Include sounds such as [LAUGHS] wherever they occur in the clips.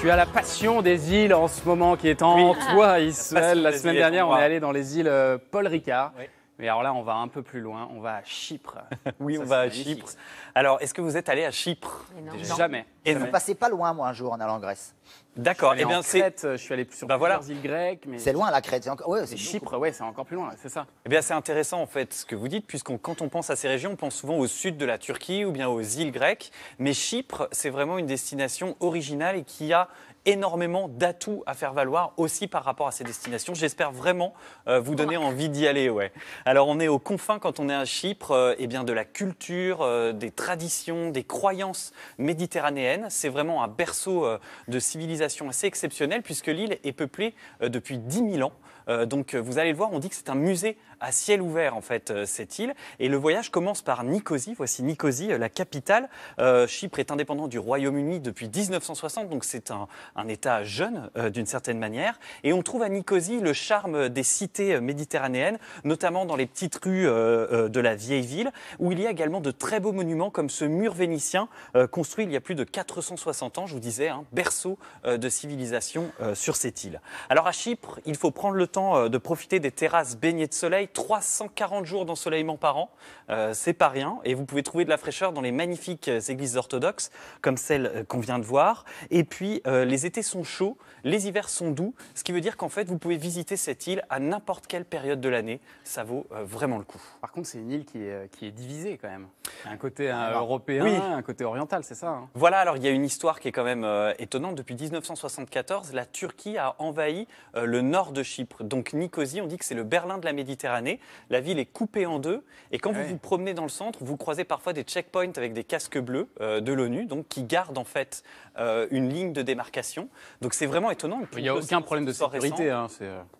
Tu as la passion des îles en ce moment qui est en toi, ah. Ismaël. La, semaine dernière, on est allé dans les îles euh, Paul Ricard. Mais alors là, on va un peu plus loin, on va à Chypre. [LAUGHS] oui, on va à Chypre. Alors, est-ce que vous êtes allé à Chypre Jamais. Et vous passez pas loin, moi, un jour en allant en Grèce D'accord. Et bien c'est. Je suis allé sur plusieurs îles grecques. Mais... C'est loin la Crète. C'est encore... Chypre. Ouais, c'est encore plus loin. C'est ça. Eh bien c'est intéressant en fait ce que vous dites puisqu'on quand on pense à ces régions, on pense souvent au sud de la Turquie ou bien aux îles grecques. Mais Chypre, c'est vraiment une destination originale et qui a énormément d'atouts à faire valoir aussi par rapport à ces destinations. J'espère vraiment euh, vous donner envie d'y aller. Ouais. Alors on est aux confins quand on est à Chypre euh, eh bien de la culture, euh, des traditions, des croyances méditerranéennes. C'est vraiment un berceau de civilisation assez exceptionnelle puisque l'île est peuplée euh, depuis 10 000 ans. Euh, donc euh, vous allez le voir, on dit que c'est un musée à ciel ouvert en fait cette île. Et le voyage commence par Nicosie. Voici Nicosie, la capitale. Chypre est indépendant du Royaume-Uni depuis 1960, donc c'est un, un, État jeune d'une certaine manière. Et on trouve à Nicosie le charme des cités méditerranéennes, notamment dans les petites rues de la vieille ville, où il y a également de très beaux monuments comme ce mur vénitien construit il y a plus de 460 ans. Je vous disais, hein, berceau de civilisation euh, sur cette île. Alors à Chypre, il faut prendre le temps euh, de profiter des terrasses baignées de soleil, 340 jours d'ensoleillement par an, euh, c'est pas rien, et vous pouvez trouver de la fraîcheur dans les magnifiques églises orthodoxes, comme celle qu'on vient de voir. Et puis les étés sont chauds, les hivers sont doux, ce qui veut dire qu'en fait vous pouvez visiter cette île à n'importe quelle période de l'année, ça vaut vraiment le coup. Par contre, c'est une île qui est, qui est divisée quand même. Un côté hein, européen, un côté oriental, c'est ça hein Voilà, alors il y a une histoire qui est quand même étonnante depuis 19 1974, la Turquie a envahi euh, le nord de Chypre. Donc Nicosie, on dit que c'est le Berlin de la Méditerranée. La ville est coupée en deux. Et quand vous vous promenez dans le centre, vous croisez parfois des checkpoints avec des casques bleus euh, de l'ONU, donc qui gardent en fait euh, une ligne de démarcation. Donc c'est vraiment étonnant. Il n'y a aucun problème de sécurité. Hein,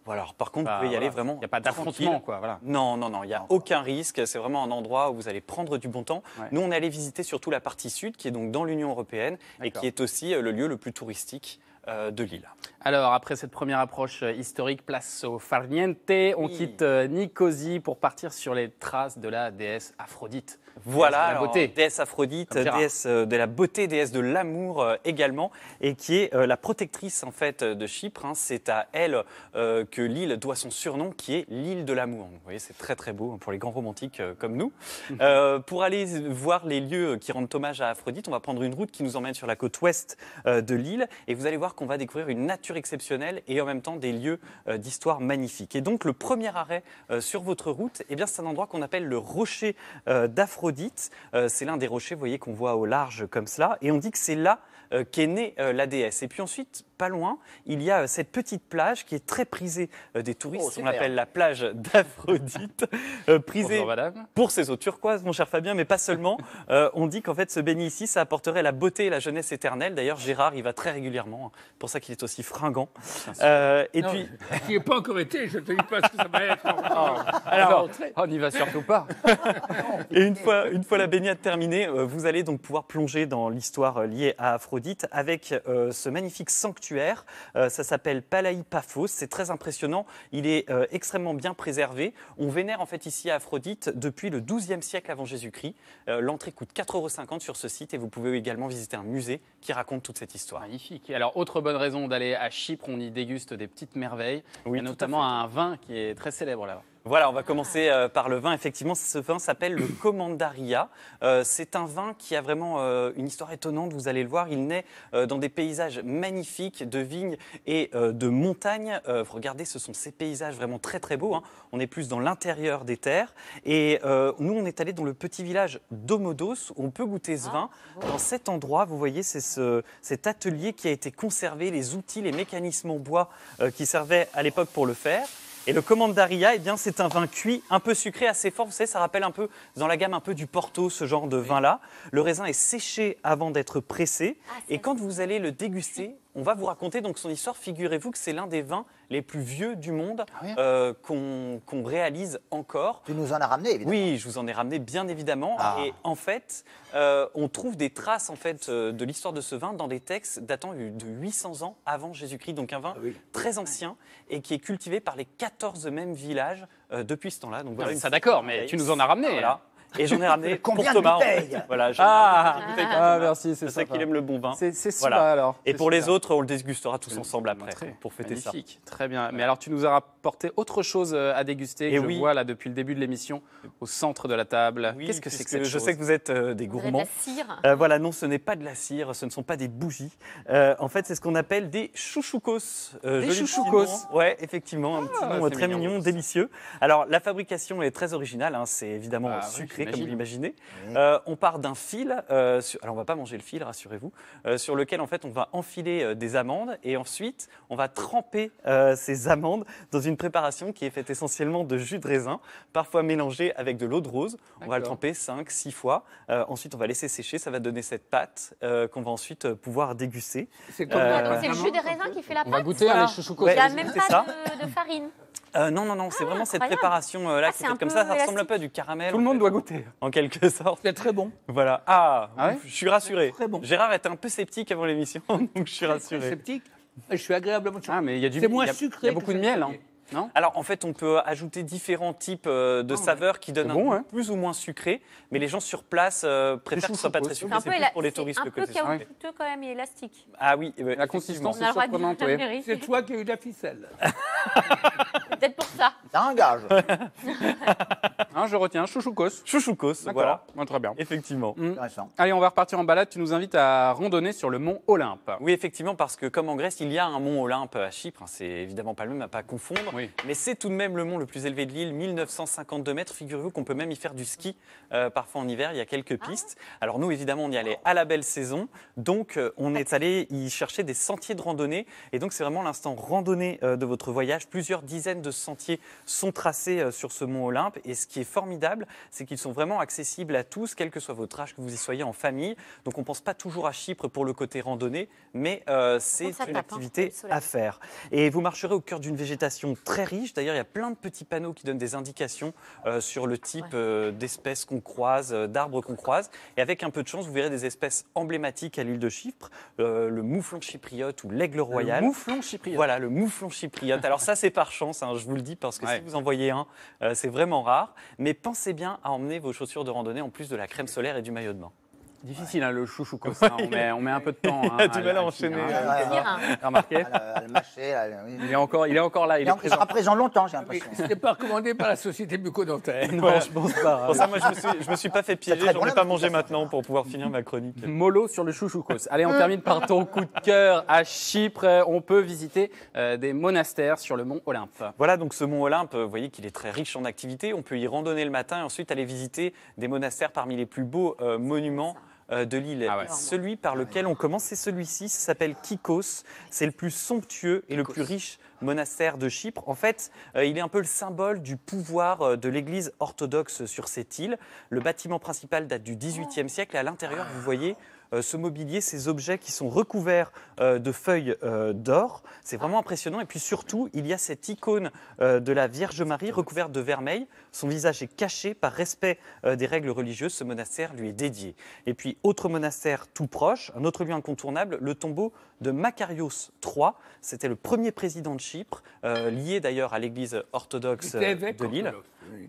voilà, par contre, vous pouvez y aller vraiment. Il n'y a pas d'affrontement, quoi. Voilà. Non, non, non, il n'y a aucun risque. C'est vraiment un endroit où vous allez prendre du bon temps. Nous, on allait visiter surtout la partie sud, qui est donc dans l'Union européenne et qui est aussi le lieu le plus touristique euh, de Alors, après cette première approche historique, place au Farniente, on quitte euh, Nicosie pour partir sur les traces de la déesse Aphrodite. Voilà, déesse Aphrodite, déesse euh, de la beauté, déesse de l'amour euh, également, et qui est euh, la protectrice en fait de Chypre. Hein. C'est à elle que l'île doit son surnom, qui est l'île de l'amour. Vous voyez, c'est très très beau hein, pour les grands romantiques comme nous. [LAUGHS] pour aller voir les lieux qui rendent hommage à Aphrodite, on va prendre une route qui nous emmène sur la côte ouest de l'île, et vous allez voir qu'on va découvrir une nature exceptionnelle et en même temps des lieux d'histoire magnifiques. Et donc le premier arrêt sur votre route, eh bien c'est un endroit qu'on appelle le rocher d'Aphrodite euh, c'est l'un des rochers, voyez, qu'on voit au large comme cela. Et on dit que c'est là euh, qu'est née euh, la déesse. Et puis ensuite, pas loin, il y a euh, cette petite plage qui est très prisée euh, des touristes. Oh, on l'appelle la plage d'Aphrodite, euh, prisée pour ses eaux turquoises, mon cher Fabien, mais pas seulement. [LAUGHS] on dit qu'en fait, se baigner ici, ça apporterait la beauté et la jeunesse éternelle. D'ailleurs, Gérard y va très régulièrement, hein. pour ça qu'il est aussi fringant. Ah, euh, et puis, qui n'est pas encore été, je ne te dis pas ce que ça va être. [LAUGHS] Ah, alors, on n'y va surtout pas. [LAUGHS] et une fois, une fois la baignade terminée, vous allez donc pouvoir plonger dans l'histoire liée à Aphrodite avec ce magnifique sanctuaire euh, ça s'appelle Palaï Paphos. C'est très impressionnant. Il est euh, extrêmement bien préservé. On vénère en fait ici Aphrodite depuis le 12e siècle avant Jésus-Christ. Euh, l'entrée coûte 4,50 euros sur ce site et vous pouvez également visiter un musée qui raconte toute cette histoire. Magnifique. Alors, autre bonne raison d'aller à Chypre, on y déguste des petites merveilles. notamment un vin qui est très célèbre là-bas. Voilà, on va commencer euh, par le vin. Effectivement, ce vin s'appelle le Commandaria. [COUGHS] Euh, c'est un vin qui a vraiment euh, une histoire étonnante, vous allez le voir. Il naît dans des paysages magnifiques de vignes et de montagnes. regardez, ce sont ces paysages vraiment très très beaux. Hein. On est plus dans l'intérieur des terres. Et nous, on est allé dans le petit village d'Omodos. où On peut goûter ce ah, vin. Dans cet endroit, vous voyez, c'est cet atelier qui a été conservé, les outils, les mécanismes en bois qui servaient à l'époque pour le faire. Et le Commandaria, eh bien, c'est un vin cuit, un peu sucré, assez fort. Vous savez, ça rappelle un peu, dans la gamme, un peu du Porto, ce genre de vin-là. Le raisin est séché avant d'être pressé. Ah, et quand vous allez le déguster, on va vous raconter donc son histoire. Figurez-vous que c'est l'un des vins les plus vieux du monde ah euh, qu'on réalise encore. Tu nous en as ramené, évidemment. Oui, je vous en ai ramené, bien évidemment. Ah. Et en fait, euh, on trouve des traces en fait euh, de l'histoire de ce vin dans des textes datant de 800 ans avant Jésus-Christ, donc un vin ah très ancien et qui est cultivé par les 14 mêmes villages depuis ce temps-là. ça d'accord, mais tu nous en as ramené. Voilà. Hein. Et j'en ai [LAUGHS] pour Combien Thomas. Voilà, Ah, ah, ah merci, c'est ça qu'il aime le bon vin. C'est ça alors. Et pour les autres, on le dégustera tous ensemble après pour fêter ça. très bien. Mais alors, tu nous as rapporté autre chose euh, à déguster que Et je vois là depuis le début de l'émission au centre de la table. Oui, Qu'est-ce que c'est que Je sais que vous êtes euh, des de gourmands. la cire. Euh, voilà, non, ce n'est pas de la cire, ce ne sont pas des bougies. en fait, c'est ce qu'on appelle des chouchoucos Des Ouais, effectivement, un petit ah, nom très mignon, délicieux. Alors, la fabrication est très originale. Hein. c'est évidemment sucré comme vous l'imaginez. Euh, on part d'un fil, euh, alors on va pas manger le fil, rassurez-vous, euh, sur lequel en fait on va enfiler des amandes et ensuite on va tremper ces amandes dans une préparation qui est faite essentiellement de jus de raisin, parfois mélangé avec de l'eau de rose. On va le tremper 5, 6 fois. ensuite on va laisser sécher, ça va donner cette pâte qu'on va ensuite pouvoir déguster. C'est le jus des raisins qui fait la pâte On va goûter voilà. à Il n'y a même pas de, farine. non, non, non, c'est ah, vraiment cette préparation-là ah, qui comme ça, ça ressemble un peu à du caramel. Tout le monde doit goûter. [LAUGHS] en quelque sorte. C'est très bon. Voilà. Ah, ah je suis rassuré. Gérard était un peu sceptique avant l'émission, [LAUGHS] donc je suis rassuré. Sceptique. Je suis agréablement Ah, mais C'est moins sucré. Il y a beaucoup de miel, hein. Non Alors en fait, on peut ajouter différents types euh, de ah, saveurs qui donnent un hein. plus ou moins sucré, mais les gens sur place euh, préfèrent que ce soit pas très sucré. C'est plus pour les touristes que c'est un peu coûteux quand même élastique. Ah oui, euh, la consistance est surprenante. Ouais. C'est toi qui as eu la ficelle. [LAUGHS] Peut-être pour ça. Ça engage. Hein, je retiens, chouchoukos. Chouchoukos, voilà. très bien. Effectivement. Hmm. Allez, on va repartir en balade. Tu nous invites à randonner sur le mont Olympe. Oui, effectivement, parce que comme en Grèce, il y a un mont Olympe à Chypre. Hein, c'est évidemment pas le même à pas confondre. Mais c'est tout de même le mont le plus élevé de l'île, 1952 mètres. Figurez-vous qu'on peut même y faire du ski euh, parfois en hiver. Il y a quelques pistes. Ah. Alors nous, évidemment, on y allait à la belle saison. Donc, euh, on est allé y chercher des sentiers de randonnée. Et donc, c'est vraiment l'instant randonnée euh, de votre voyage. Plusieurs dizaines de sentiers sont tracés sur ce mont Olympe. Et ce qui est formidable, c'est qu'ils sont vraiment accessibles à tous, quel que soit votre âge, que vous y soyez en famille. Donc on ne pense pas toujours à Chypre pour le côté randonnée, mais euh, c'est une activité à faire. Et vous marcherez au cœur d'une végétation très riche. D'ailleurs, il y a plein de petits panneaux qui donnent des indications euh, sur le type euh, d'espèces qu'on croise, d'arbres qu'on croise. Et avec un peu de chance, vous verrez des espèces emblématiques à l'île de Chypre, le mouflon chypriote ou l'aigle royal. Le mouflon chypriote. Voilà, le mouflon chypriote. Alors ça, c'est par chance, hein, je vous le dis, parce que si vous en voyez un, c'est vraiment rare mais pensez bien à emmener vos chaussures de randonnée en plus de la crème solaire et du maillot de bain. Difficile, hein, le chouchoucos, On met, un peu de temps. Il hein, du mal à, enchaîner. Il est encore, il est encore là. Il, est sera présent longtemps, j'ai l'impression. C'était pas recommandé par la société bucco Non, je pense pas. ça, moi, je me suis, me suis pas fait piéger. n'en ai pas mangé maintenant pour pouvoir finir ma chronique. Molo sur le chouchoucos. Allez, on termine par ton coup de cœur à Chypre. On peut visiter euh, des monastères sur le mont Olympe. Voilà, donc ce mont Olympe, vous voyez qu'il est très riche en activités. On peut y randonner le matin et ensuite aller visiter des monastères parmi les plus beaux euh, monuments euh, de l'île. Ah Celui par ah lequel on commence, c'est celui-ci, s'appelle Kikos. C'est le plus somptueux et le plus riche monastère de Chypre. En fait, euh, il est un peu le symbole du pouvoir euh, de l'Église orthodoxe sur cette île. Le bâtiment principal date du XVIIIe siècle à l'intérieur, vous voyez euh, ce mobilier, ces objets qui sont recouverts de feuilles d'or. C'est vraiment impressionnant. Et puis surtout, il y a cette icône de la Vierge Marie recouverte de vermeil. Son visage est caché par respect des règles religieuses. Ce monastère lui est dédié. Et puis, autre monastère tout proche, un autre lieu incontournable, le tombeau de Macarios III. C'était le premier président de Chypre, euh, lié d'ailleurs à l'église orthodoxe de Lille.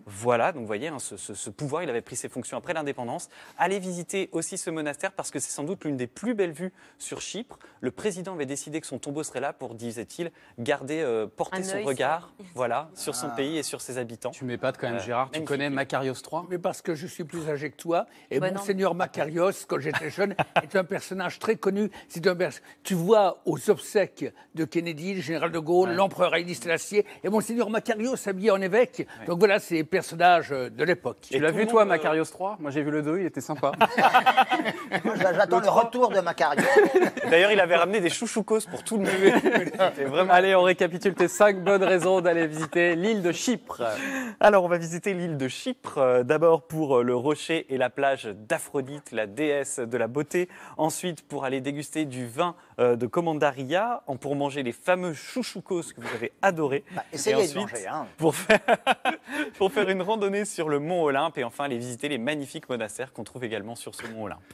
Voilà, donc vous voyez, hein, ce, pouvoir, il avait pris ses fonctions après l'indépendance. Allez visiter aussi ce monastère parce que c'est sans doute l'une des plus belles vues sur Chypre. Le président avait décidé que son tombeau serait là pour, disait-il, garder, euh, porter son regard [LAUGHS] voilà, sur son ah. pays et sur ses habitants. Tu m'épates quand même, euh, Gérard. tu connais Macarios III Mais parce que je suis plus âgé que toi. Et bah Monseigneur Macarios, quand j'étais jeune, [LAUGHS] est un personnage très connu. C'est Tu vois aux obsèques de Kennedy, le général de Gaulle, l'empereur Haïlé Lassier, et Monseigneur Macarios habillé en évêque. Donc voilà, ces personnages euh, de l'époque. Tu l'as vu, toi, euh, Macarios 3 Moi, j'ai vu le 2, il était sympa. [LAUGHS] [LAUGHS] J'attends le retour de Macarios. [LAUGHS] D'ailleurs, il avait ramené des chouchoucos pour tout le monde. Vraiment... Allez, on récapitule tes 5 bonnes raisons d'aller visiter l'île de Chypre. Alors, on va visiter l'île de Chypre, euh, d'abord pour le rocher et la plage d'Aphrodite, la déesse de la beauté, ensuite pour aller déguster du vin euh, de Commandaria pour manger les fameux chouchoukos que vous avez adorés. Bah, et ensuite, de manger, hein. pour, faire [LAUGHS] pour faire une randonnée sur le mont Olympe et enfin aller visiter les magnifiques monastères qu'on trouve également sur ce mont Olympe.